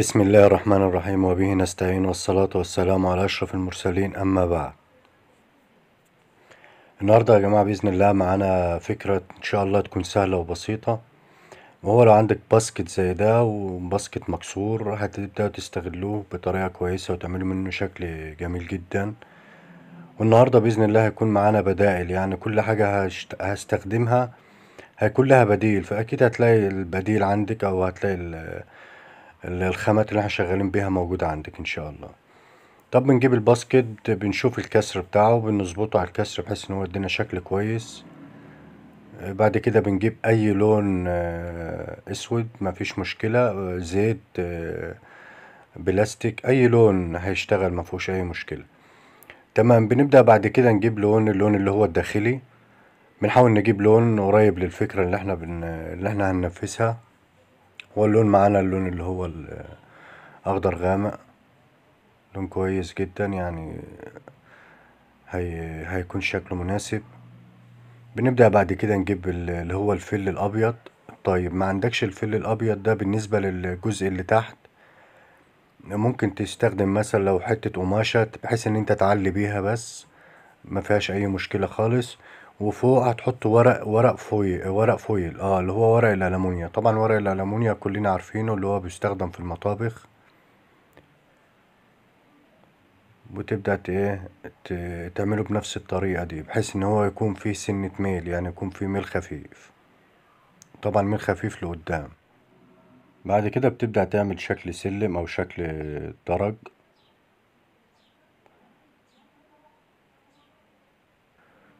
بسم الله الرحمن الرحيم وبه نستعين والصلاة والسلام على أشرف المرسلين أما بعد النهاردة يا جماعة بإذن الله معانا فكرة إن شاء الله تكون سهلة وبسيطة وهو لو عندك باسكت زي ده وباسكت مكسور هتبدأ تستغلوه بطريقة كويسة وتعملوا منه شكل جميل جدا والنهاردة بإذن الله هيكون معانا بدائل يعني كل حاجة هستخدمها هيكون لها بديل فأكيد هتلاقي البديل عندك أو هتلاقي الخامات اللي احنا شغالين بيها موجودة عندك ان شاء الله طب بنجيب الباسكت بنشوف الكسر بتاعه بنظبطه على الكسر بحيث ان هو يدينا شكل كويس آه، بعد كده بنجيب اي لون آه، اسود مفيش مشكلة آه، زيت بلاستيك اي لون هيشتغل مفهوش اي مشكلة تمام بنبدأ بعد كده نجيب لون اللون اللي هو الداخلي بنحاول نجيب لون قريب للفكرة اللي احنا بن... اللي احنا هننفذها هو اللون معانا اللون اللي هو الاخضر غامق لون كويس جدا يعني هي هيكون شكله مناسب بنبدأ بعد كده نجيب اللي هو الفل الابيض طيب ما عندكش الفل الابيض ده بالنسبة للجزء اللي تحت ممكن تستخدم مثلا لو حتة قماشة بحيث ان انت تعلي بيها بس ما فيهاش اي مشكلة خالص وفوق هتحط ورق ورق فويل ورق فويل اه اللي هو ورق الالمونيا طبعا ورق الالمونيا كلنا عارفينه اللي هو بيستخدم في المطابخ وتبدأ ايه تعمله بنفس الطريقة دي بحيث ان هو يكون فيه سنة ميل يعني يكون فيه ميل خفيف طبعا ميل خفيف لقدام بعد كده بتبدأ تعمل شكل سلم او شكل درج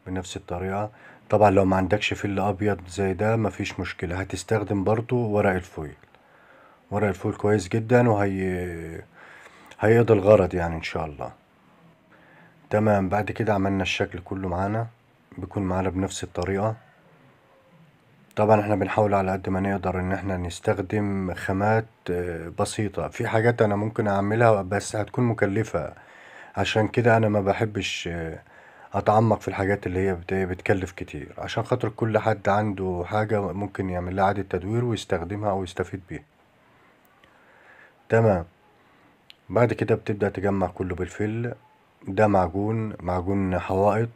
بنفس الطريقة طبعا لو ما عندكش فيل ابيض زي ده مفيش مشكلة هتستخدم برضو ورق الفويل ورق الفويل كويس جدا وهي هيقضي الغرض يعني ان شاء الله تمام بعد كده عملنا الشكل كله معانا بيكون معانا بنفس الطريقة طبعا احنا بنحاول على قد ما نقدر ان احنا نستخدم خامات آه، بسيطة في حاجات انا ممكن اعملها بس هتكون مكلفة عشان كده انا ما بحبش آه، هتعمق في الحاجات اللي هي بتكلف كتير عشان خاطر كل حد عنده حاجة ممكن يعمل لها إعادة تدوير ويستخدمها أو يستفيد بيها تمام بعد كده بتبدأ تجمع كله بالفل ده معجون معجون حوائط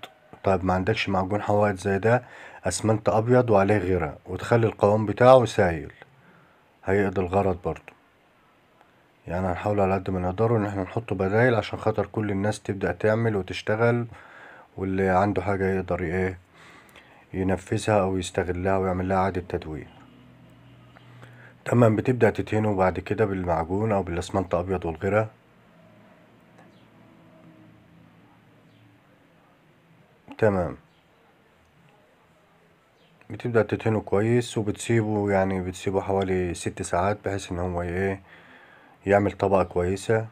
طيب ما عندكش معجون حوائط زي ده اسمنت ابيض وعليه غيره وتخلي القوام بتاعه سايل هيقضي الغرض برضو يعني هنحاول على قد ما نقدر ان احنا نحط بدايل عشان خاطر كل الناس تبدأ تعمل وتشتغل واللي عنده حاجة يقدر ايه ينفذها او يستغلها ويعمل لها اعادة تدوير تمام بتبدأ تدهنه بعد كده بالمعجون او بالاسمنت ابيض والغرة تمام بتبدأ تدهنه كويس وبتسيبه يعني بتسيبه حوالي ست ساعات بحيث ان هو ايه يعمل طبقة كويسة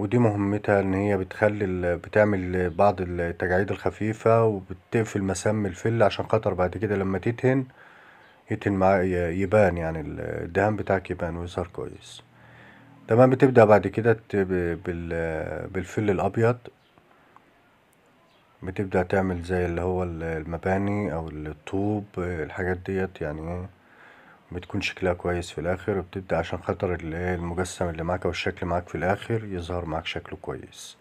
ودي مهمتها ان هي بتخلي بتعمل بعض التجاعيد الخفيفة وبتقفل مسام الفل عشان خاطر بعد كده لما تدهن يدهن مع يبان يعني الدهان بتاعك يبان ويظهر كويس تمام بتبدأ بعد كده بالفل الأبيض بتبدأ تعمل زي اللي هو المباني أو الطوب الحاجات ديت يعني ايه بتكون شكلها كويس في الاخر وبتبدأ عشان خاطر المجسم اللي معاك او الشكل معاك في الاخر يظهر معاك شكله كويس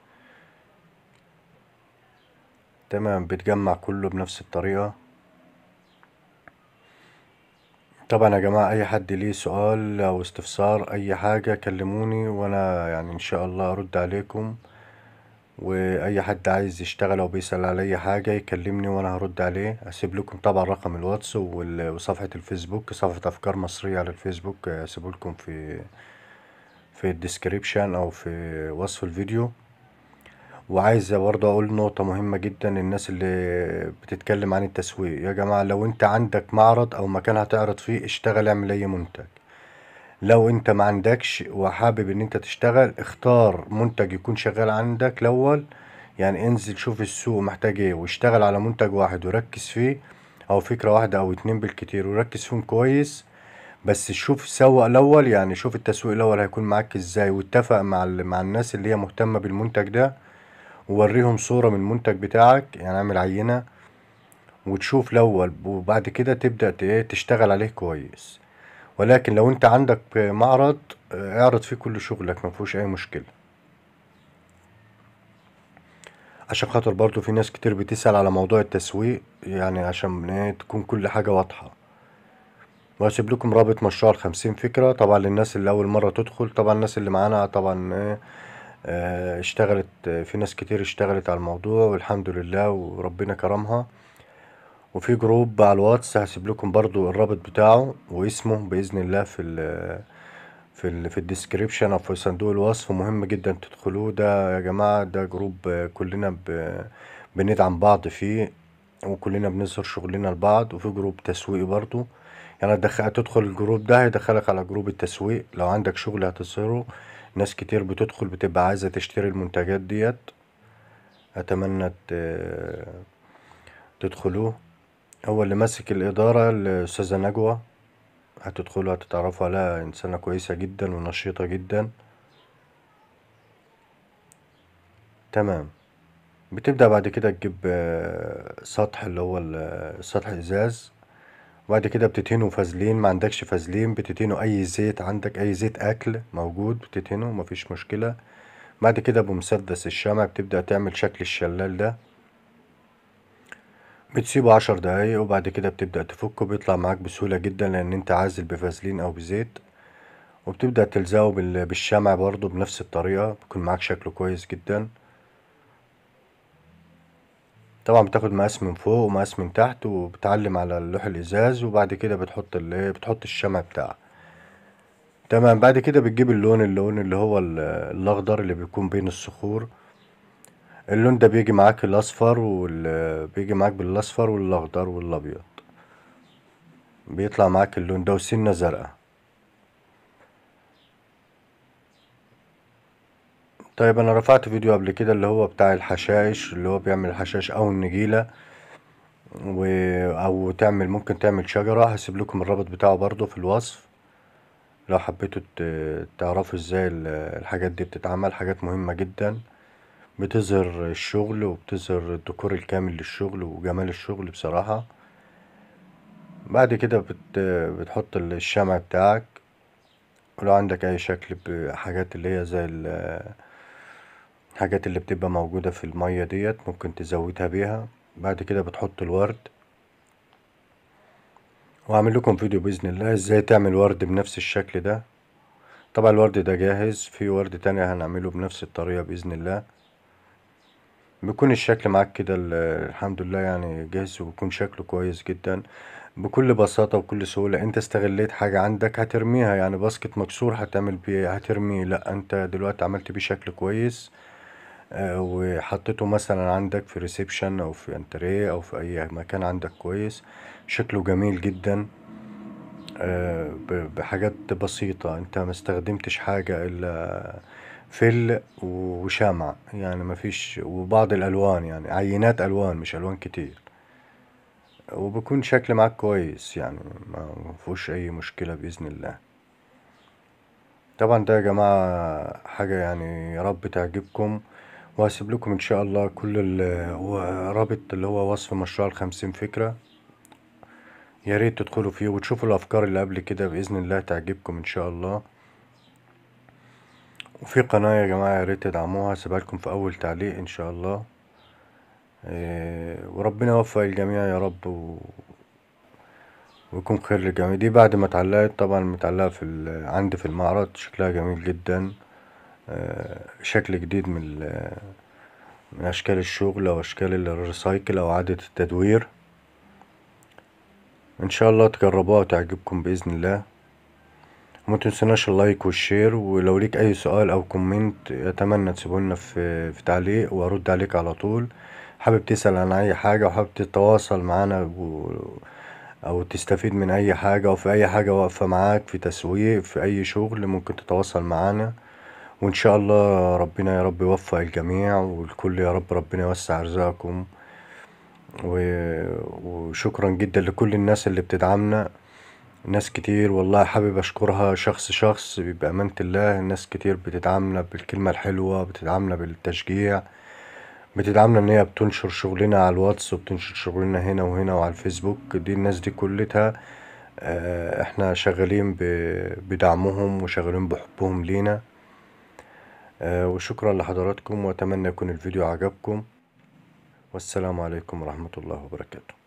تمام بتجمع كله بنفس الطريقة طبعا يا جماعة اي حد ليه سؤال او استفسار اي حاجة كلموني وانا يعني ان شاء الله ارد عليكم واي حد عايز يشتغل او بيسأل على اي حاجة يكلمني وانا هرد عليه اسيب لكم طبعا رقم الواتس وصفحة الفيسبوك صفحة افكار مصرية على الفيسبوك لكم في في الديسكريبشن او في وصف الفيديو وعايز برضه اقول نقطة مهمة جدا للناس اللي بتتكلم عن التسويق يا جماعة لو انت عندك معرض او مكان هتعرض فيه اشتغل اعمل اي منتج لو انت ما عندكش وحابب ان انت تشتغل اختار منتج يكون شغال عندك الاول يعني انزل شوف السوق محتاج ايه واشتغل على منتج واحد وركز فيه او فكرة واحدة او اتنين بالكتير وركز فيهم كويس بس شوف سوق الاول يعني شوف التسويق الاول هيكون معاك ازاي واتفق مع مع الناس اللي هي مهتمة بالمنتج ده ووريهم صورة من المنتج بتاعك يعني اعمل عينة وتشوف الاول وبعد كده تبدأ ايه، تشتغل عليه كويس ولكن لو انت عندك معرض آه، اعرض فيه كل شغلك ما فيهوش اي مشكله عشان خاطر برضو في ناس كتير بتسأل على موضوع التسويق يعني عشان تكون كل حاجة واضحة وهسيب لكم رابط مشروع الخمسين فكرة طبعا للناس اللي أول مرة تدخل طبعا الناس اللي معانا طبعا آه، آه، اشتغلت في ناس كتير اشتغلت على الموضوع والحمد لله وربنا كرمها وفي جروب على الواتس هسيب لكم برضو الرابط بتاعه واسمه باذن الله في ال في الـ في الديسكريبشن او في صندوق الوصف مهم جدا تدخلوه ده يا جماعه ده جروب كلنا بندعم بعض فيه وكلنا بنظهر شغلنا لبعض وفي جروب تسويقي برضو يعني تدخل الجروب ده هيدخلك على جروب التسويق لو عندك شغل هتظهره ناس كتير بتدخل بتبقى عايزة تشتري المنتجات ديت أتمنى تدخلوه هو اللي ماسك الإدارة الأستاذة نجوى هتدخلوا هتتعرفوا عليها إنسانة كويسة جدا ونشيطة جدا تمام بتبدأ بعد كده تجيب آه، سطح اللي هو السطح آه، الإزاز وبعد كده بتتهنوا فازلين ما عندكش فازلين بتتهنوا أي زيت عندك أي زيت أكل موجود بتتهنوا مفيش مشكلة بعد كده بمسدس الشمع بتبدأ تعمل شكل الشلال ده بتسيبه عشر دقايق وبعد كده بتبدأ تفكه بيطلع معاك بسهولة جدا لأن انت عازل بفازلين أو بزيت وبتبدأ تلزقه بالشمع برضه بنفس الطريقة بيكون معاك شكله كويس جدا طبعا بتاخد مقاس من فوق ومقاس من تحت وبتعلم على لوح الإزاز وبعد كده بتحط ال بتحط الشمع بتاعك تمام بعد كده بتجيب اللون اللون اللي هو الأخضر اللي بيكون بين الصخور اللون ده بيجي معاك الاصفر وال بيجي معاك بالاصفر والاخضر والابيض بيطلع معاك اللون ده وسنة زرقاء طيب انا رفعت فيديو قبل كده اللي هو بتاع الحشائش اللي هو بيعمل الحشائش او النجيلة و... او تعمل ممكن تعمل شجرة هسيب لكم الرابط بتاعه برضو في الوصف لو حبيتوا تعرفوا ازاي الحاجات دي بتتعمل حاجات مهمة جدا بتظهر الشغل وبتظهر الديكور الكامل للشغل وجمال الشغل بصراحة بعد كده بت بتحط الشمع بتاعك ولو عندك اي شكل بحاجات اللي هي زي الحاجات اللي بتبقى موجودة في المية ديت ممكن تزودها بيها بعد كده بتحط الورد وهعمل لكم فيديو باذن الله ازاي تعمل ورد بنفس الشكل ده طبعا الورد ده جاهز في ورد تاني هنعمله بنفس الطريقة باذن الله بيكون الشكل معاك كده الحمد لله يعني جاهز وبيكون شكله كويس جدًا، بكل بساطة وبكل سهولة أنت استغليت حاجة عندك هترميها، يعني باسكت مكسور هتعمل بيه هترميه، لأ أنت دلوقتي عملت بيه شكل كويس آه، وحطيته مثلًا عندك في ريسبشن أو في انتريه أو في أي مكان عندك كويس، شكله جميل جدًا آه، بحاجات بسيطة، أنت ما استخدمتش حاجة إلا فل وشمع يعني ما فيش وبعض الالوان يعني عينات الوان مش الوان كتير وبكون شكل معاك كويس يعني ما فيهوش اي مشكلة باذن الله طبعا ده يا جماعة حاجة يعني يا رب تعجبكم وهسيب لكم ان شاء الله كل رابط اللي هو وصف مشروع الخمسين فكرة يا ريت تدخلوا فيه وتشوفوا الافكار اللي قبل كده باذن الله تعجبكم ان شاء الله وفي قناة يا جماعة يا ريت تدعموها سيبالكم في أول تعليق إن شاء الله آه، وربنا يوفق الجميع يا رب و... ويكون خير للجميع دي بعد ما اتعلقت طبعا متعلقة في ال... عندي في المعرض شكلها جميل جدا آه، شكل جديد من ال... من أشكال الشغل أو أشكال الريسايكل أو إعادة التدوير إن شاء الله تجربوها وتعجبكم بإذن الله وما تنسناش اللايك والشير ولو ليك اي سؤال او كومنت اتمنى تسيبولنا في, في تعليق وارد عليك على طول حابب تسأل عن اي حاجة وحابب تتواصل معانا و... او تستفيد من اي حاجة وفي اي حاجة واقفة معاك في تسويق في اي شغل ممكن تتواصل معانا وان شاء الله ربنا يا رب يوفق الجميع والكل يا رب ربنا يوسع ارزاقكم وشكرا جدا لكل الناس اللي بتدعمنا ناس كتير والله حابب أشكرها شخص شخص بأمانة الله ناس كتير بتدعمنا بالكلمة الحلوة بتدعمنا بالتشجيع بتدعمنا إن هي بتنشر شغلنا على الواتس وبتنشر شغلنا هنا وهنا وعلى الفيسبوك دي الناس دي كلتها آه، احنا شغالين بدعمهم وشغالين بحبهم لينا آه، وشكرا لحضراتكم واتمنى يكون الفيديو عجبكم والسلام عليكم ورحمة الله وبركاته